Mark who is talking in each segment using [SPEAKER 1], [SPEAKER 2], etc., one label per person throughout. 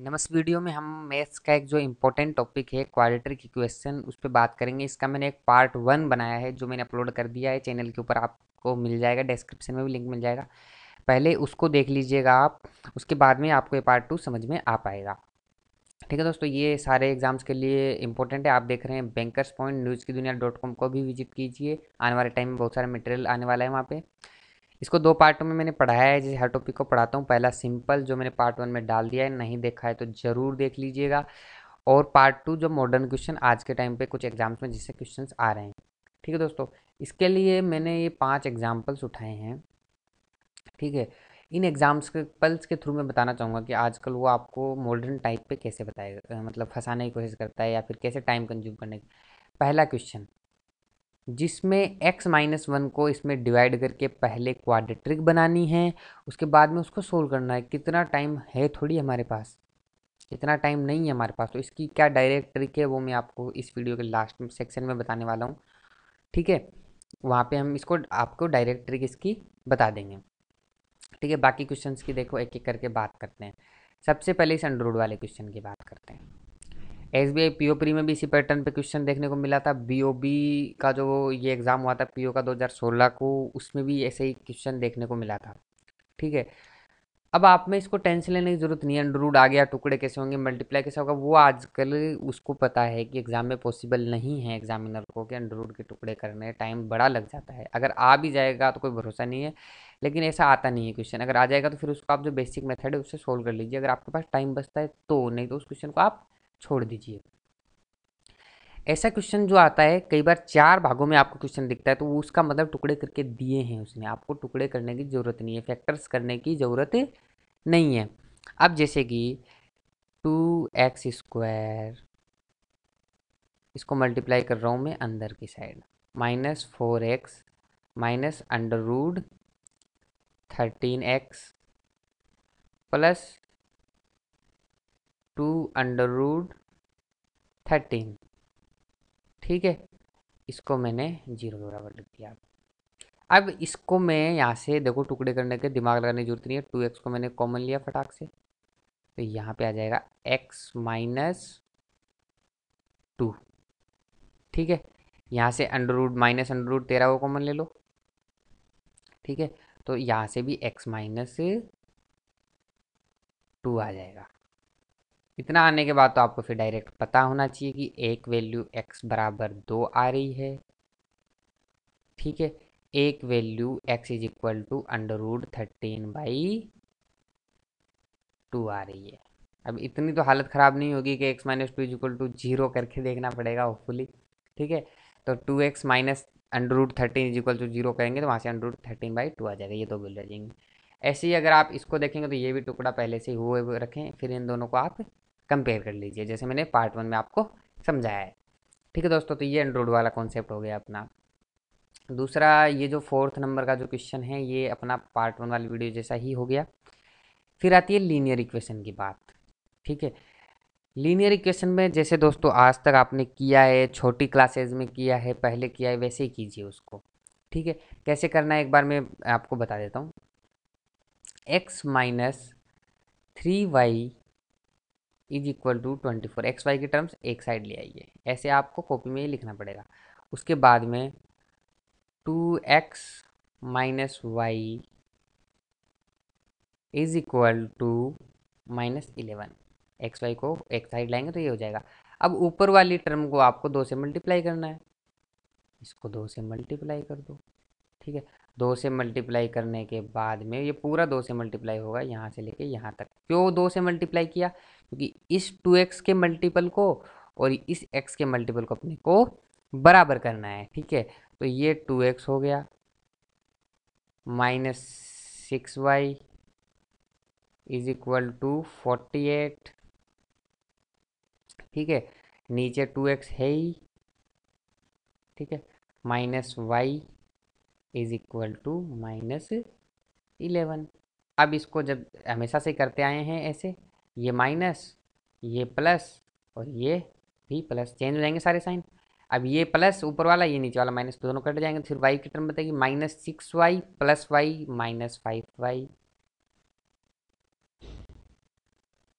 [SPEAKER 1] नमस्ते वीडियो में हम मैथ्स का एक जो इम्पोर्टेंट टॉपिक है की क्वेश्चन उस पर बात करेंगे इसका मैंने एक पार्ट वन बनाया है जो मैंने अपलोड कर दिया है चैनल के ऊपर आपको मिल जाएगा डिस्क्रिप्शन में भी लिंक मिल जाएगा पहले उसको देख लीजिएगा आप उसके बाद में आपको ये पार्ट टू समझ में आ पाएगा ठीक है दोस्तों ये सारे एग्जाम्स के लिए इंपॉर्टेंट है आप देख रहे हैं बैंकर्स पॉइंट न्यूज़ की दुनिया डॉट कॉम को भी विजिट कीजिए आने वाले टाइम में बहुत सारा मटेरियल आने वाला है वहाँ पर इसको दो पार्टों में मैंने पढ़ाया है जिस हर टॉपिक को पढ़ाता हूँ पहला सिंपल जो मैंने पार्ट वन में डाल दिया है नहीं देखा है तो ज़रूर देख लीजिएगा और पार्ट टू जो मॉडर्न क्वेश्चन आज के टाइम पे कुछ एग्जाम्स में जिससे क्वेश्चन आ रहे हैं ठीक है दोस्तों इसके लिए मैंने ये पाँच एग्जाम्पल्स उठाए हैं ठीक है इन एग्जाम्स के पल्स के थ्रू मैं बताना चाहूँगा कि आजकल वो आपको मॉडर्न टाइप पे कैसे बताएगा मतलब फंसाने की कोशिश करता है या फिर कैसे टाइम कंज्यूम करने की पहला क्वेश्चन जिसमें x माइनस वन को इसमें डिवाइड करके पहले क्वाड्रेटिक बनानी है उसके बाद में उसको सोल्व करना है कितना टाइम है थोड़ी हमारे पास इतना टाइम नहीं है हमारे पास तो इसकी क्या डायरेक्ट ट्रिक है वो मैं आपको इस वीडियो के लास्ट सेक्शन में बताने वाला हूँ ठीक है वहाँ पे हम इसको आपको डायरेक्ट ट्रिक इसकी बता देंगे ठीक है बाकी क्वेश्चंस की देखो एक एक करके बात करते हैं सबसे पहले इस अंड्रोड वाले क्वेश्चन की बात करते हैं S B I P O pre में भी इसी पैटर्न पे क्वेश्चन देखने को मिला था बी ओ बी का जो ये एग्ज़ाम हुआ था पी ओ का दो हज़ार सोलह को उसमें भी ऐसे ही क्वेश्चन देखने को मिला था ठीक है अब आप में इसको टेंशन लेने की जरूरत नहीं है अंडरूड आ गया टुकड़े कैसे होंगे मल्टीप्लाई कैसे होगा वो आजकल उसको पता है कि एग्ज़ाम में पॉसिबल नहीं है एग्जामिनर को कि अंडरूड के टुकड़े करने टाइम बड़ा लग जाता है अगर आ भी जाएगा तो कोई भरोसा नहीं है लेकिन ऐसा आता नहीं है क्वेश्चन अगर आ जाएगा तो फिर उसको आप जो बेसिक मेथड है उससे सोल्व कर लीजिए अगर आपके पास टाइम बचता है तो नहीं तो उस क्वेश्चन को आप छोड़ दीजिए ऐसा क्वेश्चन जो आता है कई बार चार भागों में आपको क्वेश्चन दिखता है तो उसका मतलब टुकड़े करके दिए हैं उसने आपको टुकड़े करने की ज़रूरत नहीं है फैक्टर्स करने की ज़रूरत नहीं है अब जैसे कि टू एक्स स्क्वायर इसको मल्टीप्लाई कर रहा हूँ मैं अंदर की side minus four x minus under root thirteen x plus two under root thirteen ठीक है इसको मैंने जीरो बराबर लिख दिया अब इसको मैं यहाँ से देखो टुकड़े करने के दिमाग लगाने की जरूरत नहीं है टू एक्स को मैंने कॉमन लिया फटाक से तो यहाँ पे आ जाएगा एक्स माइनस टू ठीक है यहाँ से under root minus under root तेरह को कॉमन ले लो ठीक है तो यहाँ से भी एक्स माइनस टू आ जाएगा इतना आने के बाद तो आपको फिर डायरेक्ट पता होना चाहिए कि एक वैल्यू एक्स बराबर दो आ रही है ठीक है एक value x is equal to under root thirteen by two आ रही है अब इतनी तो हालत ख़राब नहीं होगी कि x minus two is equal to zero करके देखना पड़ेगा होपफुली ठीक है तो two x minus under root thirteen is equal to zero करेंगे तो वहाँ से under root thirteen by two आ जाएगा ये दो बिल रह जाएंगे ऐसे ही अगर आप इसको देखेंगे तो ये भी टुकड़ा पहले से हुए रखें फिर इन दोनों को आप कंपेयर कर लीजिए जैसे मैंने पार्ट वन में आपको समझाया है ठीक है दोस्तों तो ये एंड्रॉयड वाला कॉन्सेप्ट हो गया अपना दूसरा ये जो फोर्थ नंबर का जो क्वेश्चन है ये अपना पार्ट वन वाली वीडियो जैसा ही हो गया फिर आती है लीनियर इक्वेशन की बात ठीक है लीनियर इक्वेशन में जैसे दोस्तों आज तक आपने किया है छोटी क्लासेज में किया है पहले किया है वैसे ही कीजिए उसको ठीक है कैसे करना है एक बार मैं आपको बता देता हूँ x minus three y is equal to twenty four x y के टर्म्स एक साइड ले आइए ऐसे आपको कॉपी में ही लिखना पड़ेगा उसके बाद में two x minus y is equal to minus eleven x y को एक साइड लाएंगे तो ये हो जाएगा अब ऊपर वाली टर्म को आपको दो से मल्टीप्लाई करना है इसको दो से मल्टीप्लाई कर दो ठीक है दो से मल्टीप्लाई करने के बाद में ये पूरा दो से मल्टीप्लाई होगा यहाँ से लेके यहाँ तक क्यों दो से मल्टीप्लाई किया क्योंकि इस टू एक्स के मल्टीपल को और इस एक्स के मल्टीपल को अपने को बराबर करना है ठीक है तो ये टू एक्स हो गया minus six y is equal to forty eight ठीक है नीचे टू एक्स है ही ठीक है minus y is equal to minus eleven अब इसको जब हमेशा से करते आए हैं ऐसे ये माइनस ये प्लस और ये भी प्लस चेंज हो जाएंगे सारे साइन अब ये प्लस ऊपर वाला ये नीचे वाला माइनस दोनों कट जाएंगे तो फिर वाई की टर्म बताएगी minus six y plus y minus five y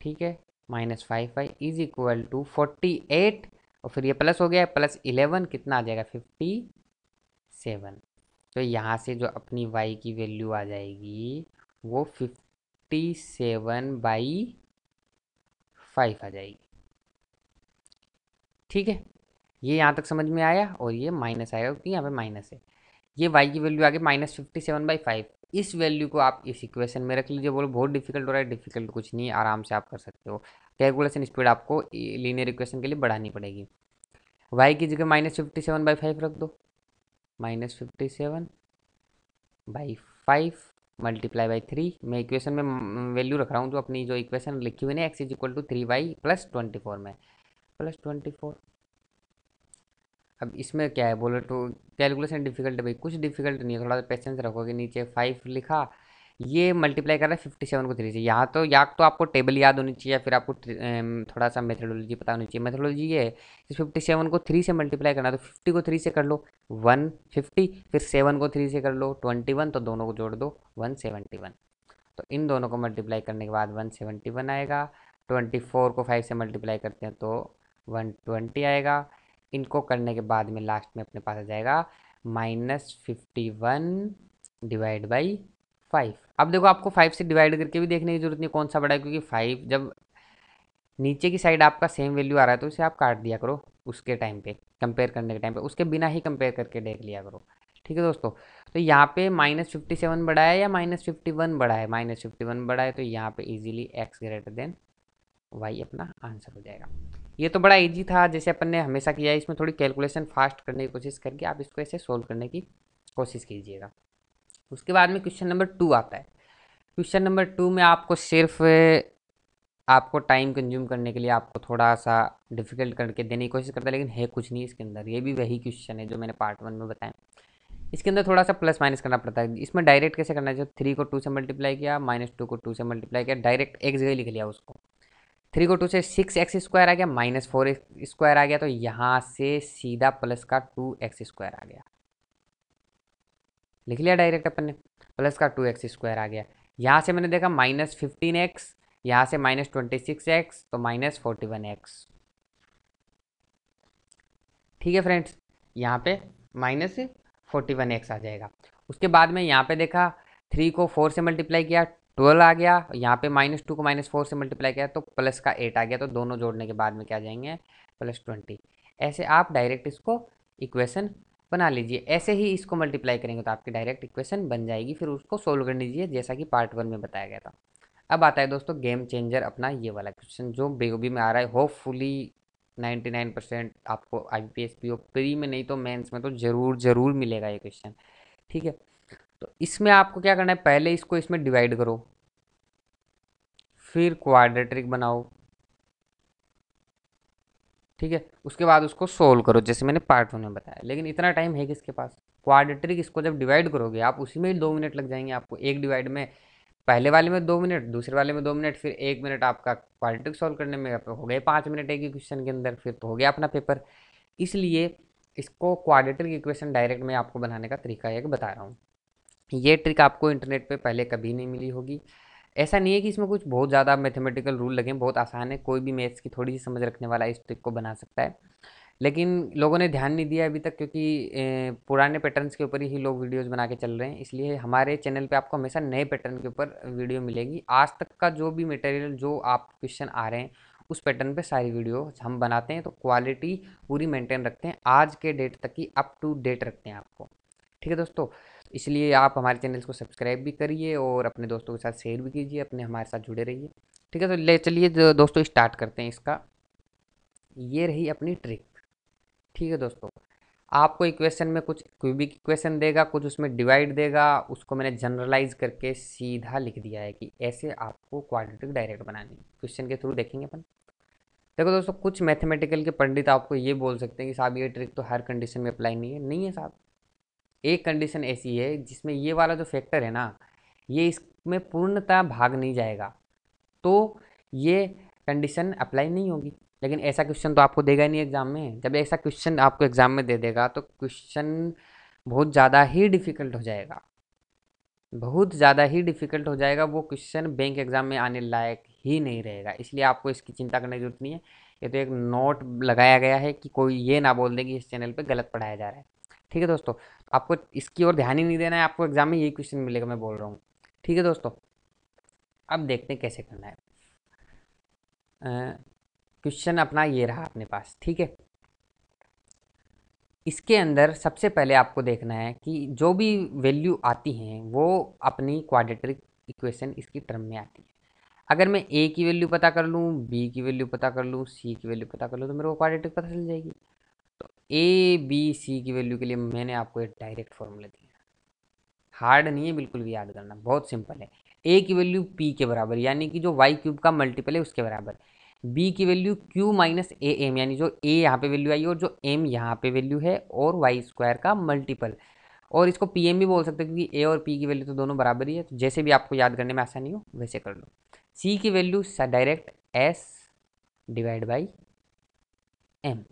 [SPEAKER 1] ठीक है minus five y is equal to forty eight और फिर ये प्लस हो गया प्लस इलेवन कितना आ जाएगा फिफ्टी सेवन तो यहाँ से जो अपनी वाई की वैल्यू आ जाएगी वो फिफ्टी सेवन बाई फाइव आ जाएगी ठीक है ये यहाँ तक समझ में आया और ये माइनस आएगा क्योंकि यहाँ पे माइनस है ये वाई की वैल्यू आ गई minus fifty seven by five इस वैल्यू को आप इस इक्वेशन में रख लीजिए बोलो बहुत डिफिकल्ट हो रहा है डिफिकल्ट कुछ नहीं आराम से आप कर सकते हो कैलकुलेशन स्पीड आपको लीनियर इक्वेशन के लिए बढ़ानी पड़ेगी वाई की जगह minus fifty seven by five रख दो minus fifty seven by five multiply by three मैं इक्वेशन में वैल्यू mm, रख रहा हूँ जो तो अपनी जो इक्वेशन लिखी हुई ना x is equal to three by plus twenty four में प्लस ट्वेंटी फोर अब इसमें क्या है बोलो तो कैलकुलेशन डिफिकल्ट भाई कुछ डिफिकल्ट नहीं है थोड़ा सा पेशेंस रखोगे नीचे फाइव लिखा ये मल्टीप्लाई कर रहा है फिफ्टी सेवन को थ्री से यहाँ तो या तो आपको टेबल याद होनी चाहिए या फिर आपको थोड़ा सा मेथडोलॉजी पता होनी चाहिए मेथडोलॉजी ये है कि फिफ्टी सेवन को थ्री से मल्टीप्लाई करना तो फिफ्टी को थ्री से कर लो वन फिफ्टी फिर सेवन को थ्री से कर लो ट्वेंटी वन तो दोनों को जोड़ दो वन सेवेंटी वन तो इन दोनों को मल्टीप्लाई करने के बाद वन सेवेंटी वन आएगा ट्वेंटी फोर को फाइव से मल्टीप्लाई करते हैं तो वन ट्वेंटी आएगा इनको करने के बाद में लास्ट में अपने पास आ जाएगा minus fifty one divide by five अब देखो आपको फाइव से डिवाइड करके भी देखने की जरूरत नहीं कौन सा बड़ा है क्योंकि फाइव जब नीचे की साइड आपका सेम वैल्यू आ रहा है तो उसे आप काट दिया करो उसके टाइम पे कंपेयर करने के टाइम पे उसके बिना ही कंपेयर करके देख लिया करो ठीक है दोस्तों तो यहाँ पे माइनस फिफ्टी सेवन बड़ा है या माइनस फिफ्टी वन बड़ा है माइनस फिफ्टी वन बड़ा है तो यहाँ पे easily x greater than y अपना आंसर हो जाएगा ये तो बड़ा ईजी था जैसे अपन ने हमेशा किया है इसमें थोड़ी कैलकुलेशन फास्ट करने की कोशिश करके आप इसको ऐसे सोल्व करने की कोशिश कीजिएगा उसके बाद में क्वेश्चन नंबर टू आता है क्वेश्चन नंबर टू में आपको सिर्फ आपको टाइम कंज्यूम करने के लिए आपको थोड़ा सा डिफ़िकल्ट करके देने की कोशिश करता है लेकिन है कुछ नहीं इसके अंदर ये भी वही क्वेश्चन है जो मैंने पार्ट वन में बताया इसके अंदर थोड़ा सा प्लस माइनस करना पड़ता है इसमें डायरेक्ट कैसे करना चाहिए थ्री को टू से मल्टीप्लाई किया माइनस टू को टू से मल्टीप्लाई किया डायरेक्ट एक जगह लिख लिया उसको थ्री को टू से सिक्स एक्स स्क्वायर आ गया माइनस फोर स्क्वायर आ गया तो यहाँ से सीधा प्लस का टू एक्स स्क्वायर आ गया लिख लिया डायरेक्ट अपन ने प्लस का टू एक्स स्क्वायर आ गया यहाँ से मैंने देखा माइनस फिफ्टीन एक्स यहाँ से माइनस ट्वेंटी सिक्स एक्स तो माइनस फोर्टी वन एक्स ठीक है फ्रेंड्स यहाँ पे माइनस फोर्टी वन एक्स आ जाएगा उसके बाद में यहाँ पे देखा थ्री को फोर से मल्टीप्लाई किया ट्वेल्व आ गया यहाँ पे माइनस टू को माइनस फोर से मल्टीप्लाई किया तो प्लस का एट आ गया तो दोनों जोड़ने के बाद में क्या जाएंगे प्लस ट्वेंटी ऐसे आप डायरेक्ट इसको इक्वेशन बना लीजिए ऐसे ही इसको मल्टीप्लाई करेंगे तो आपकी डायरेक्ट इक्वेशन बन जाएगी फिर उसको सोल्व कर लीजिए जैसा कि पार्ट वन में बताया गया था अब आता है दोस्तों गेम चेंजर अपना ये वाला क्वेश्चन जो बेगोबी में आ रहा है होपफुली 99 परसेंट आपको I P S P O pre में नहीं तो मेंस में तो ज़रूर ज़रूर मिलेगा ये क्वेश्चन ठीक है तो इसमें आपको क्या करना है पहले इसको इसमें डिवाइड करो फिर क्वाड्रेटरिक बनाओ ठीक है उसके बाद उसको सोल्व करो जैसे मैंने पार्ट वन में बताया लेकिन इतना टाइम है किसके पास क्वाड्रेटिक इसको जब डिवाइड करोगे आप उसी में ही दो मिनट लग जाएंगे आपको एक डिवाइड में पहले वाले में दो मिनट दूसरे वाले में दो मिनट फिर एक मिनट आपका क्वाड्रेटिक सॉल्व करने में हो गए पाँच मिनट एक ही क्वेश्चन के अंदर फिर तो हो गया अपना पेपर इसलिए इसको क्वाड्रेटिक इक्वेशन डायरेक्ट मैं आपको बनाने का तरीका एक बता रहा हूँ ये ट्रिक आपको इंटरनेट पर पहले कभी नहीं मिली होगी ऐसा नहीं है कि इसमें कुछ बहुत ज़्यादा मैथमेटिकल रूल लगे बहुत आसान है कोई भी मैथ्स की थोड़ी सी समझ रखने वाला इस ट्रिक को बना सकता है लेकिन लोगों ने ध्यान नहीं दिया अभी तक क्योंकि पुराने पैटर्न्स के ऊपर ही लोग वीडियोस बना के चल रहे हैं इसलिए हमारे चैनल पे आपको हमेशा नए पैटर्न के ऊपर वीडियो मिलेगी आज तक का जो भी मटेरियल जो आप क्वेश्चन आ रहे हैं उस पैटर्न पे सारी वीडियो हम बनाते हैं तो क्वालिटी पूरी मेंटेन रखते हैं आज के डेट तक की अप टू डेट रखते हैं आपको ठीक है दोस्तों इसलिए आप हमारे चैनल को सब्सक्राइब भी करिए और अपने दोस्तों के साथ शेयर भी कीजिए अपने हमारे साथ जुड़े रहिए ठीक है तो ले चलिए दोस्तों स्टार्ट करते हैं इसका ये रही अपनी ट्रिक ठीक है दोस्तों आपको इक्वेशन में कुछ क्यूबिक इक्वेशन देगा कुछ उसमें डिवाइड देगा उसको मैंने जनरलाइज करके सीधा लिख दिया है कि ऐसे आपको क्वाड्रेटिक डायरेक्ट बनानी क्वेश्चन के थ्रू देखेंगे अपन देखो दोस्तों कुछ मैथमेटिकल के पंडित आपको ये बोल सकते हैं कि साहब ये ट्रिक तो हर कंडीशन में अप्लाई नहीं है नहीं है साहब एक कंडीशन ऐसी है जिसमें ये वाला जो फैक्टर है ना ये इसमें पूर्णतः भाग नहीं जाएगा तो ये कंडीशन अप्लाई नहीं होगी लेकिन ऐसा क्वेश्चन तो आपको देगा ही नहीं एग्ज़ाम में जब ऐसा क्वेश्चन आपको एग्ज़ाम में दे देगा तो क्वेश्चन बहुत ज़्यादा ही डिफ़िकल्ट हो जाएगा बहुत ज़्यादा ही डिफ़िकल्ट हो जाएगा वो क्वेश्चन बैंक एग्ज़ाम में आने लायक ही नहीं रहेगा इसलिए आपको इसकी चिंता करने की ज़रूरत नहीं है ये तो एक नोट लगाया गया है कि कोई ये ना बोल दें कि इस चैनल पर गलत पढ़ाया जा रहा है ठीक है दोस्तों आपको इसकी ओर ध्यान ही नहीं देना है आपको एग्जाम में यही क्वेश्चन मिलेगा मैं बोल रहा हूँ ठीक है दोस्तों अब देखते हैं कैसे करना है क्वेश्चन अपना ये रहा अपने पास ठीक है इसके अंदर सबसे पहले आपको देखना है कि जो भी वैल्यू आती हैं वो अपनी क्वाड्रेटिक इक्वेशन इसकी टर्म में आती है अगर मैं ए की वैल्यू पता कर लूँ बी की वैल्यू पता कर लूँ सी की वैल्यू पता कर लूँ तो मेरे को क्वाड्रेटिक पता चल जाएगी ए बी सी की वैल्यू के लिए मैंने आपको एक डायरेक्ट फॉर्मूला दिया हार्ड नहीं है बिल्कुल भी याद करना बहुत सिंपल है ए की वैल्यू पी के बराबर यानी कि जो वाई क्यूब का मल्टीपल है उसके बराबर बी की value Q minus A M यानी जो ए यहाँ पे वैल्यू आई है और जो एम यहाँ पे वैल्यू है और वाई स्क्वायर का मल्टीपल और इसको पी एम भी बोल सकते हो क्योंकि ए और पी की वैल्यू तो दोनों बराबर ही है तो जैसे भी आपको याद करने में आसानी हो वैसे कर लो सी की value direct S divide by M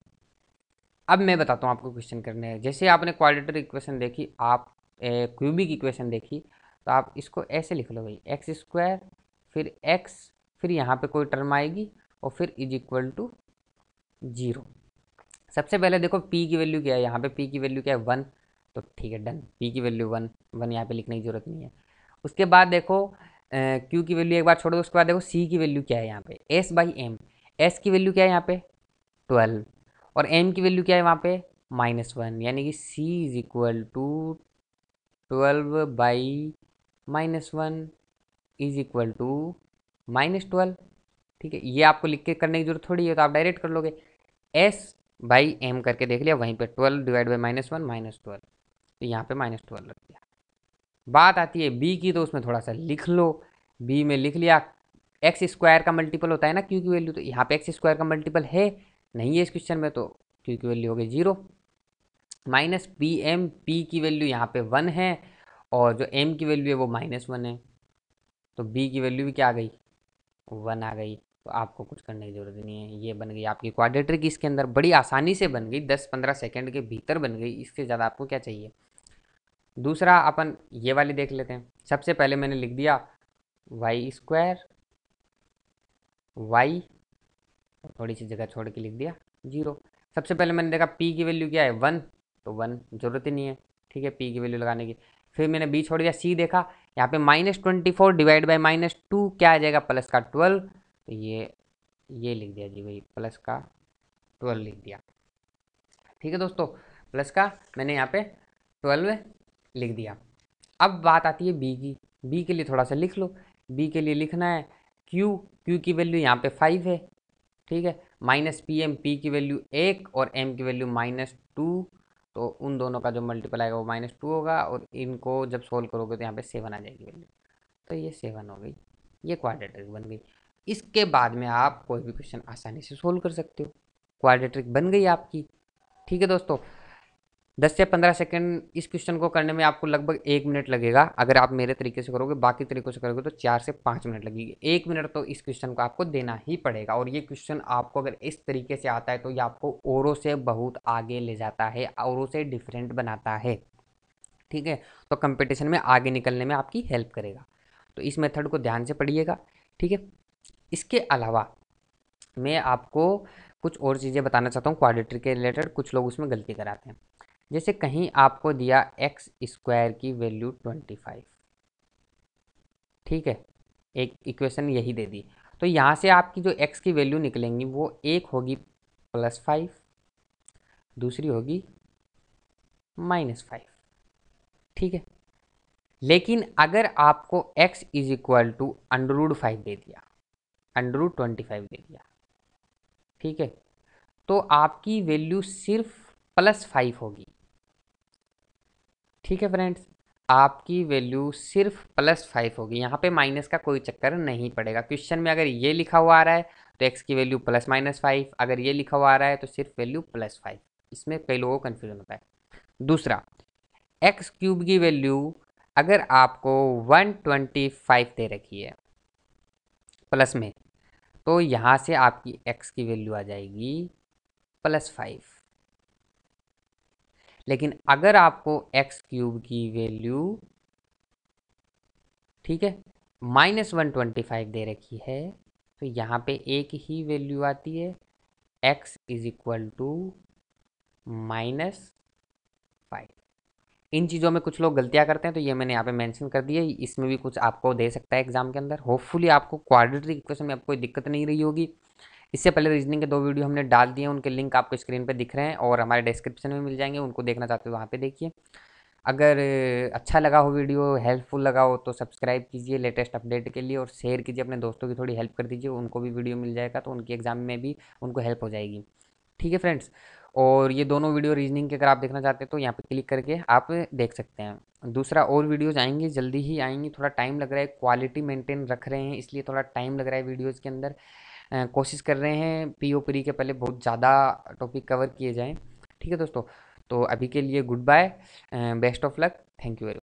[SPEAKER 1] अब मैं बताता हूँ आपको क्वेश्चन करने है जैसे आपने क्वालिटर इक्वेशन देखी आप क्यूबिक इक्वेशन देखी तो आप इसको ऐसे लिख लो भाई एक्स स्क्वायर फिर एक्स फिर यहाँ पे कोई टर्म आएगी और फिर इज इक्वल टू जीरो सबसे पहले देखो पी की वैल्यू क्या है यहाँ पे पी की वैल्यू क्या है वन तो ठीक है डन पी की वैल्यू वन वन यहाँ पे लिखने की जरूरत नहीं है उसके बाद देखो क्यू की वैल्यू एक बार छोड़ दो उसके बाद देखो सी की वैल्यू क्या है यहाँ पे एस बाई एम एस की वैल्यू क्या है यहाँ पे ट्वेल्व और एम की वैल्यू क्या है वहाँ पे माइनस वन यानी कि c is equal to twelve by minus one is equal to minus twelve ठीक है ये आपको लिख के करने की जरूरत थोड़ी है तो आप डायरेक्ट कर लोगे एस बाई एम करके देख लिया वहीं पे twelve divide by minus one minus twelve तो यहाँ पे माइनस ट्वेल्व रख दिया बात आती है बी की तो उसमें थोड़ा सा लिख लो बी में लिख लिया एक्स स्क्वायर का मल्टीपल होता है ना क्यू की वैल्यू तो यहाँ पे एक्स स्क्वायर का मल्टीपल है नहीं है इस क्वेश्चन में तो क्यू की वैल्यू हो गई zero minus p m p की वैल्यू यहाँ पे वन है और जो एम की वैल्यू है वो माइनस वन है तो बी की वैल्यू भी क्या आ गई वन आ गई तो आपको कुछ करने की ज़रूरत नहीं है ये बन गई आपकी क्वाड्रेटर की इसके अंदर बड़ी आसानी से बन गई दस पंद्रह सेकेंड के भीतर बन गई इससे ज़्यादा आपको क्या चाहिए दूसरा अपन ये वाली देख लेते हैं सबसे पहले मैंने लिख दिया वाई स्क्वायर वाई थोड़ी सी जगह छोड़ के लिख दिया जीरो सबसे पहले मैंने देखा पी की वैल्यू क्या है वन तो वन जरूरत ही नहीं है ठीक है पी की वैल्यू लगाने की फिर मैंने बी छोड़ दिया सी देखा यहाँ पे minus twenty four divide by minus two क्या आ जाएगा प्लस का ट्वेल्व तो ये ये लिख दिया जी भाई प्लस का ट्वेल्व लिख दिया ठीक है दोस्तों प्लस का मैंने यहाँ पे ट्वेल्व लिख दिया अब बात आती है बी की बी के लिए थोड़ा सा लिख लो बी के लिए लिखना है क्यू क्यू की वैल्यू यहाँ पे फाइव है ठीक है माइनस पी एम पी की वैल्यू एक और एम की वैल्यू माइनस टू तो उन दोनों का जो मल्टीपल आएगा वो माइनस टू होगा और इनको जब सोल्व करोगे तो यहाँ पे सेवन आ जाएगी वैल्यू तो ये सेवन हो गई ये क्वाड्रेटिक बन गई इसके बाद में आप कोई भी क्वेश्चन आसानी से सोल्व कर सकते हो क्वाड्रेटिक बन गई आपकी ठीक है दोस्तों 10 से 15 सेकंड इस क्वेश्चन को करने में आपको लगभग एक मिनट लगेगा अगर आप मेरे तरीके से करोगे बाकी तरीकों से करोगे तो चार से पाँच मिनट लगेगी एक मिनट तो इस क्वेश्चन को आपको देना ही पड़ेगा और ये क्वेश्चन आपको अगर इस तरीके से आता है तो ये आपको औरों से बहुत आगे ले जाता है औरों से डिफरेंट बनाता है ठीक है तो कंपटीशन में आगे निकलने में आपकी हेल्प करेगा तो इस मेथड को ध्यान से पढ़िएगा ठीक है इसके अलावा मैं आपको कुछ और चीज़ें बताना चाहता हूँ क्वाड्रेटर के रिलेटेड कुछ लोग उसमें गलती कराते हैं जैसे कहीं आपको दिया एक्स स्क्वायर की वैल्यू ट्वेंटी फाइव ठीक है एक इक्वेशन यही दे दी तो यहाँ से आपकी जो एक्स की वैल्यू निकलेंगी वो एक होगी प्लस फाइव दूसरी होगी माइनस फाइव ठीक है लेकिन अगर आपको x is equal to under root five दे दिया अंडरूड ट्वेंटी फाइव दे दिया ठीक है तो आपकी वैल्यू सिर्फ प्लस फाइव होगी ठीक है फ्रेंड्स आपकी वैल्यू सिर्फ प्लस फाइव होगी यहाँ पे माइनस का कोई चक्कर नहीं पड़ेगा क्वेश्चन में अगर ये लिखा हुआ आ रहा है तो एक्स की वैल्यू प्लस माइनस फाइव अगर ये लिखा हुआ आ रहा है तो सिर्फ वैल्यू प्लस फाइव इसमें कई लोगों को कन्फ्यूजन होता है दूसरा एक्स क्यूब की वैल्यू अगर आपको वन ट्वेंटी फाइव दे रखी है प्लस में तो यहाँ से आपकी एक्स की वैल्यू आ जाएगी प्लस फाइव लेकिन अगर आपको एक्स क्यूब की वैल्यू ठीक है माइनस वन ट्वेंटी फाइव दे रखी है तो यहाँ पे एक ही वैल्यू आती है x is equal to minus five इन चीज़ों में कुछ लोग गलतियाँ करते हैं तो ये मैंने यहाँ पे मेंशन कर दिया इसमें भी कुछ आपको दे सकता है एग्जाम के अंदर होपफुली आपको क्वाड्रेटिक इक्वेशन में आपको कोई दिक्कत नहीं रही होगी इससे पहले रीजनिंग के दो वीडियो हमने डाल दिए उनके लिंक आपको स्क्रीन पर दिख रहे हैं और हमारे डिस्क्रिप्शन में मिल जाएंगे उनको देखना चाहते हो तो वहाँ पर देखिए अगर अच्छा लगा हो वीडियो हेल्पफुल लगा हो तो सब्सक्राइब कीजिए लेटेस्ट अपडेट के लिए और शेयर कीजिए अपने दोस्तों की थोड़ी हेल्प कर दीजिए उनको भी वीडियो मिल जाएगा तो उनकी एग्ज़ाम में भी उनको हेल्प हो जाएगी ठीक है फ्रेंड्स और ये दोनों वीडियो रीजनिंग के अगर आप देखना चाहते हैं तो यहाँ पे क्लिक करके आप देख सकते हैं दूसरा और वीडियोज़ आएंगे जल्दी ही आएंगी थोड़ा टाइम लग रहा है क्वालिटी मेंटेन रख रहे हैं इसलिए थोड़ा टाइम लग रहा है वीडियोज़ के अंदर कोशिश कर रहे हैं पी ओ पी के पहले बहुत ज़्यादा टॉपिक कवर किए जाएँ ठीक है दोस्तों तो अभी के लिए goodbye best of luck thank you very